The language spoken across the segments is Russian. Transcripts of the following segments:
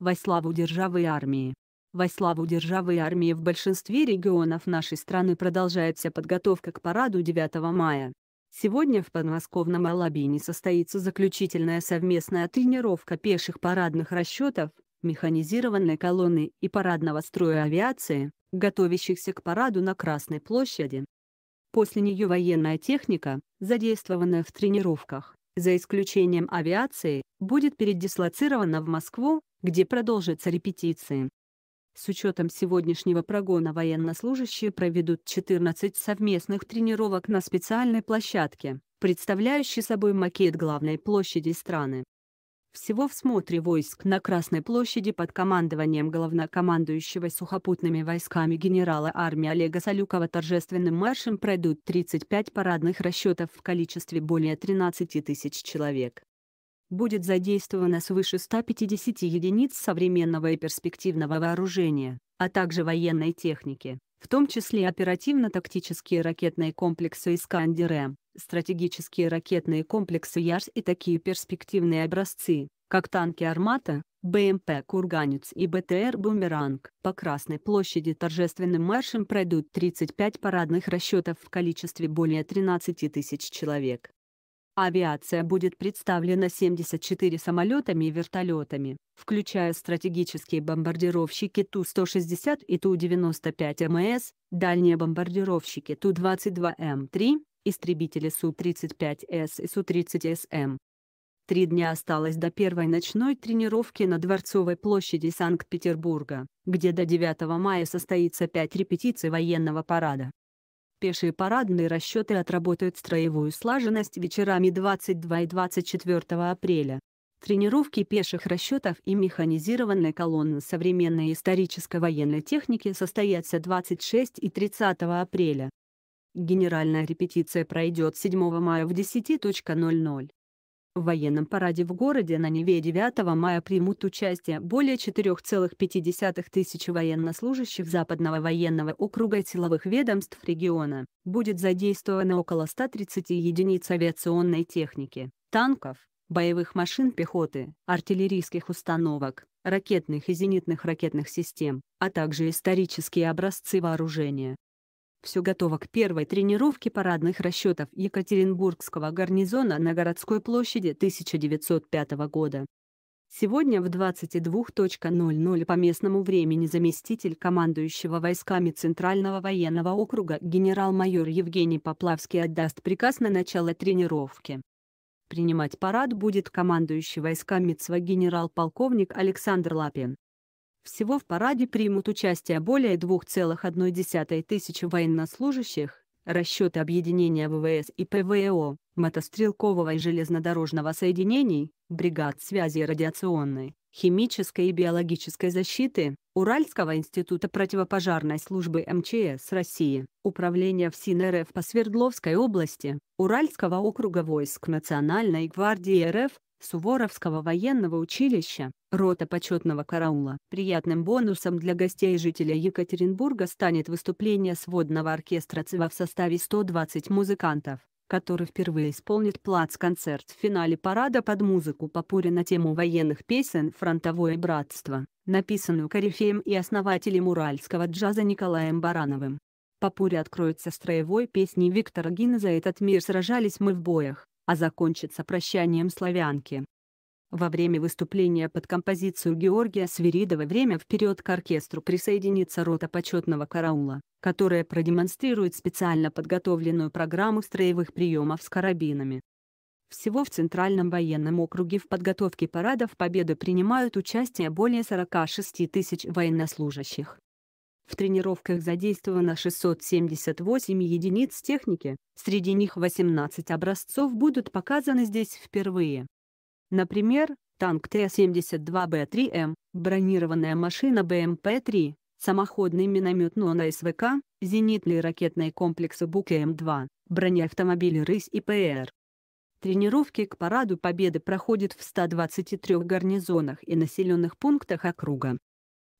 во славу державы и армии. Во славу державы и армии в большинстве регионов нашей страны продолжается подготовка к параду 9 мая. Сегодня в подмосковном Алабине состоится заключительная совместная тренировка пеших парадных расчетов, механизированной колонны и парадного строя авиации, готовящихся к параду на Красной площади. После нее военная техника, задействованная в тренировках, за исключением авиации, будет передислоцирована в Москву, где продолжатся репетиции. С учетом сегодняшнего прогона военнослужащие проведут 14 совместных тренировок на специальной площадке, представляющей собой макет главной площади страны. Всего в смотре войск на Красной площади под командованием главнокомандующего сухопутными войсками генерала армии Олега Салюкова торжественным маршем пройдут 35 парадных расчетов в количестве более 13 тысяч человек будет задействовано свыше 150 единиц современного и перспективного вооружения, а также военной техники, в том числе оперативно-тактические ракетные комплексы «Искандер-М», стратегические ракетные комплексы «Ярс» и такие перспективные образцы, как танки «Армата», БМП «Курганец» и БТР «Бумеранг». По Красной площади торжественным маршем пройдут 35 парадных расчетов в количестве более 13 тысяч человек. Авиация будет представлена 74 самолетами и вертолетами, включая стратегические бомбардировщики Ту-160 и Ту-95МС, дальние бомбардировщики Ту-22М3, истребители Су-35С и Су-30СМ. Три дня осталось до первой ночной тренировки на Дворцовой площади Санкт-Петербурга, где до 9 мая состоится пять репетиций военного парада. Пешие парадные расчеты отработают строевую слаженность вечерами 22 и 24 апреля. Тренировки пеших расчетов и механизированной колонны современной исторической военной техники состоятся 26 и 30 апреля. Генеральная репетиция пройдет 7 мая в 10.00. В военном параде в городе на Неве 9 мая примут участие более 4,5 тысяч военнослужащих Западного военного округа и силовых ведомств региона. Будет задействовано около 130 единиц авиационной техники, танков, боевых машин пехоты, артиллерийских установок, ракетных и зенитных ракетных систем, а также исторические образцы вооружения. Все готово к первой тренировке парадных расчетов Екатеринбургского гарнизона на городской площади 1905 года. Сегодня в 22.00 по местному времени заместитель командующего войсками Центрального военного округа генерал-майор Евгений Поплавский отдаст приказ на начало тренировки. Принимать парад будет командующий войсками ЦВА генерал-полковник Александр Лапин. Всего в параде примут участие более 2,1 тысячи военнослужащих, расчеты объединения ВВС и ПВО, мотострелкового и железнодорожного соединений, бригад связи и радиационной, химической и биологической защиты, Уральского института противопожарной службы МЧС России, Управления ФСИН РФ по Свердловской области, Уральского округа войск Национальной гвардии РФ, Суворовского военного училища, рота почетного караула. Приятным бонусом для гостей жителя Екатеринбурга станет выступление сводного оркестра ЦИВА в составе 120 музыкантов, который впервые исполнит плац-концерт в финале парада под музыку Попури на тему военных песен «Фронтовое братство», написанную корифеем и основателем уральского джаза Николаем Барановым. Попури откроется строевой песней Виктора Гина «За этот мир сражались мы в боях» а закончится прощанием славянки. Во время выступления под композицию Георгия Свиридова «Время вперед» к оркестру присоединится рота почетного караула, которая продемонстрирует специально подготовленную программу строевых приемов с карабинами. Всего в Центральном военном округе в подготовке парадов Победы принимают участие более 46 тысяч военнослужащих. В тренировках задействовано 678 единиц техники, среди них 18 образцов будут показаны здесь впервые. Например, танк Т-72Б3М, бронированная машина БМП-3, самоходный миномет НОНА СВК, зенитные ракетные комплексы БУК-М2, бронеавтомобили «Рысь» и ПР. Тренировки к параду Победы проходят в 123 гарнизонах и населенных пунктах округа.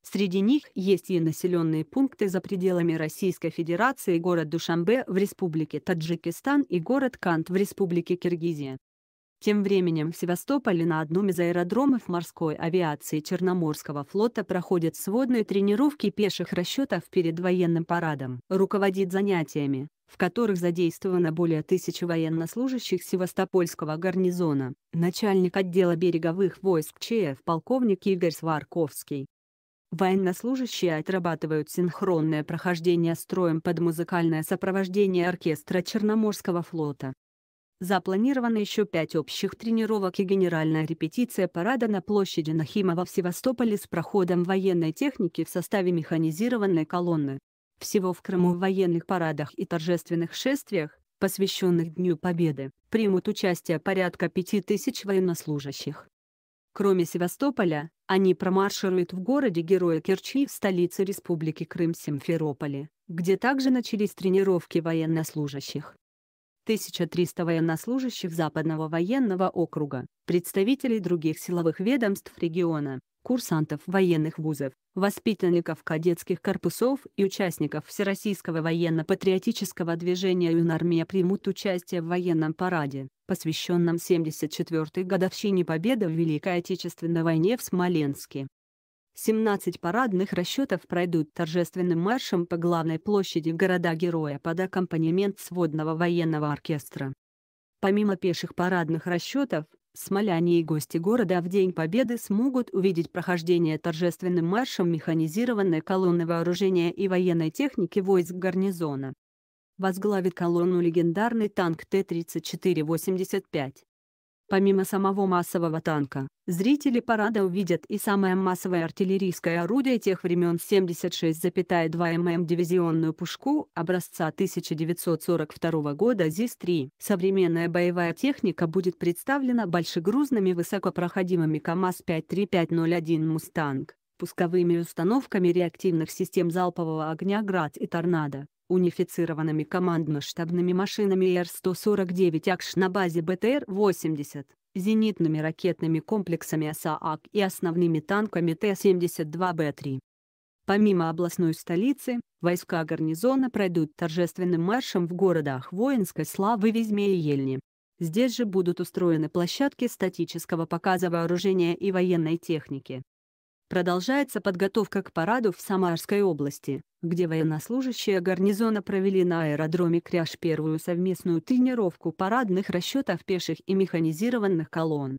Среди них есть и населенные пункты за пределами Российской Федерации, город Душамбе в Республике Таджикистан и город Кант в Республике Киргизия. Тем временем в Севастополе на одном из аэродромов морской авиации Черноморского флота проходят сводные тренировки пеших расчетов перед военным парадом. Руководит занятиями, в которых задействовано более тысячи военнослужащих Севастопольского гарнизона, начальник отдела береговых войск ЧФ полковник Игорь Сварковский. Военнослужащие отрабатывают синхронное прохождение строем под музыкальное сопровождение оркестра Черноморского флота. Запланировано еще пять общих тренировок и генеральная репетиция парада на площади Нахимова в Севастополе с проходом военной техники в составе механизированной колонны. Всего в Крыму в военных парадах и торжественных шествиях, посвященных Дню Победы, примут участие порядка пяти тысяч военнослужащих. Кроме Севастополя, они промаршируют в городе Героя Керчи в столице Республики Крым Симферополе, где также начались тренировки военнослужащих. 1300 военнослужащих Западного военного округа, представителей других силовых ведомств региона, курсантов военных вузов, воспитанников кадетских корпусов и участников Всероссийского военно-патриотического движения «Юнармия» примут участие в военном параде, посвященном 74-й годовщине победы в Великой Отечественной войне в Смоленске. 17 парадных расчетов пройдут торжественным маршем по главной площади города-героя под аккомпанемент сводного военного оркестра. Помимо пеших парадных расчетов, смоляне и гости города в День Победы смогут увидеть прохождение торжественным маршем механизированной колонны вооружения и военной техники войск гарнизона возглавит колонну легендарный танк Т-34-85. Помимо самого массового танка, зрители парада увидят и самое массовое артиллерийское орудие тех времен 76,2 мм дивизионную пушку образца 1942 года ЗИС-3. Современная боевая техника будет представлена большегрузными высокопроходимыми КАМАЗ-53501 «Мустанг», пусковыми установками реактивных систем залпового огня «Град» и «Торнадо», унифицированными командно-штабными машинами Р-149 АКШ на базе БТР-80, зенитными ракетными комплексами СААК и основными танками Т-72Б-3. Помимо областной столицы, войска гарнизона пройдут торжественным маршем в городах воинской славы Вязьме и Ельни. Здесь же будут устроены площадки статического показа вооружения и военной техники. Продолжается подготовка к параду в Самарской области, где военнослужащие гарнизона провели на аэродроме Кряж первую совместную тренировку парадных расчетов пеших и механизированных колонн.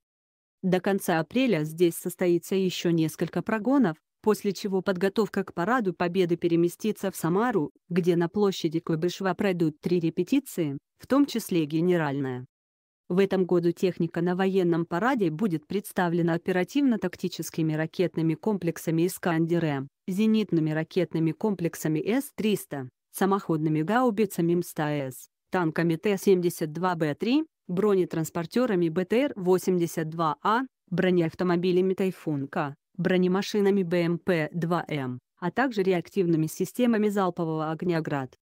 До конца апреля здесь состоится еще несколько прогонов, после чего подготовка к параду Победы переместится в Самару, где на площади Куйбышева пройдут три репетиции, в том числе генеральная. В этом году техника на военном параде будет представлена оперативно-тактическими ракетными комплексами «Искандер-М», зенитными ракетными комплексами С-300, самоходными гаубицами МСТА-С, танками Т-72Б-3, бронетранспортерами БТР-82А, а», бронеавтомобилями «Тайфунка», бронемашинами БМП-2М, а также реактивными системами залпового огня «Град»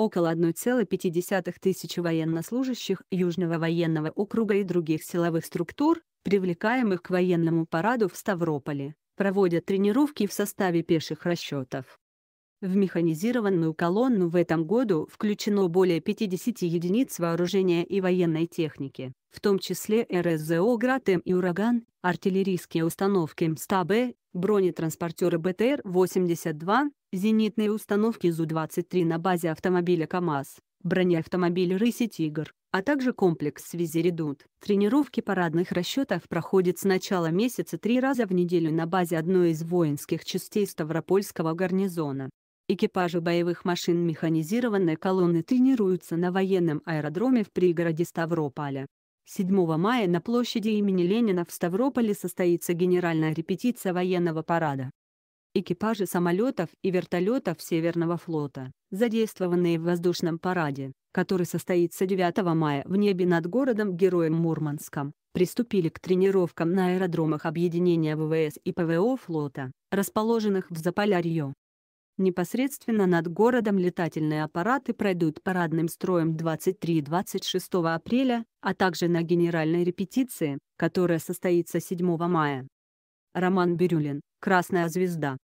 около 1,5 тысячи военнослужащих Южного военного округа и других силовых структур, привлекаемых к военному параду в Ставрополе, проводят тренировки в составе пеших расчетов. В механизированную колонну в этом году включено более 50 единиц вооружения и военной техники, в том числе РСЗО «Град М» и «Ураган», артиллерийские установки МСТА-Б, бронетранспортеры БТР-82, зенитные установки ЗУ-23 на базе автомобиля КАМАЗ, бронеавтомобиль «Рыси Тигр», а также комплекс связи «Редут». Тренировки парадных расчетов проходят с начала месяца три раза в неделю на базе одной из воинских частей Ставропольского гарнизона. Экипажи боевых машин механизированной колонны тренируются на военном аэродроме в пригороде Ставрополя. 7 мая на площади имени Ленина в Ставрополе состоится генеральная репетиция военного парада. Экипажи самолетов и вертолетов Северного флота, задействованные в воздушном параде, который состоится 9 мая в небе над городом Героем Мурманском, приступили к тренировкам на аэродромах объединения ВВС и ПВО флота, расположенных в Заполярье. Непосредственно над городом летательные аппараты пройдут парадным строем 23 26 апреля, а также на генеральной репетиции, которая состоится 7 мая. Роман Бирюлин, «Красная звезда».